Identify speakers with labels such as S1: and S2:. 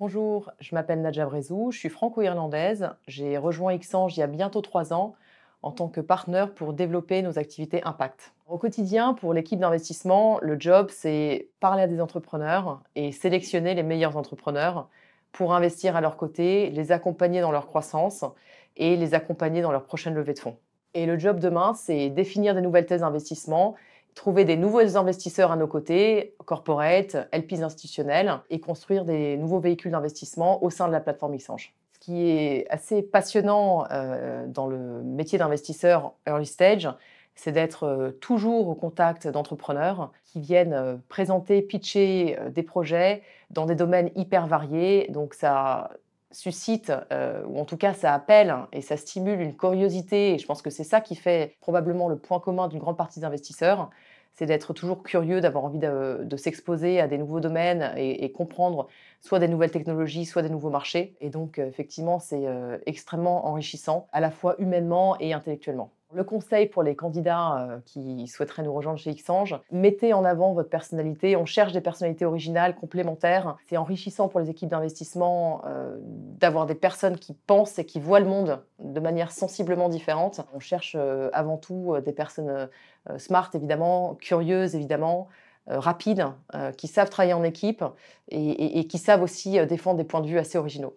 S1: Bonjour, je m'appelle Nadja Brezou, je suis franco-irlandaise. J'ai rejoint Xange il y a bientôt trois ans en tant que partenaire pour développer nos activités impact. Au quotidien, pour l'équipe d'investissement, le job, c'est parler à des entrepreneurs et sélectionner les meilleurs entrepreneurs pour investir à leur côté, les accompagner dans leur croissance et les accompagner dans leur prochaine levée de fonds. Et le job demain, c'est définir des nouvelles thèses d'investissement trouver des nouveaux investisseurs à nos côtés, corporate, LPs institutionnels, et construire des nouveaux véhicules d'investissement au sein de la plateforme Xange. Ce qui est assez passionnant euh, dans le métier d'investisseur early stage, c'est d'être euh, toujours au contact d'entrepreneurs qui viennent euh, présenter, pitcher des projets dans des domaines hyper variés. Donc ça suscite, euh, ou en tout cas ça appelle et ça stimule une curiosité, et je pense que c'est ça qui fait probablement le point commun d'une grande partie des investisseurs, c'est d'être toujours curieux, d'avoir envie de, s'exposer à des nouveaux domaines et, comprendre soit des nouvelles technologies, soit des nouveaux marchés. Et donc euh, effectivement c'est euh, extrêmement enrichissant, à la fois humainement et intellectuellement. Le conseil pour les candidats euh, qui souhaiteraient nous rejoindre chez Xange, mettez en avant votre personnalité. On cherche des personnalités originales, complémentaires. C'est enrichissant pour les équipes d'investissement euh, d'avoir des personnes qui pensent et qui voient le monde de manière sensiblement différente. On cherche euh, avant tout des personnes smartes évidemment, curieuses, évidemment, rapides, qui savent travailler en équipe et qui savent aussi défendre des points de vue assez originaux.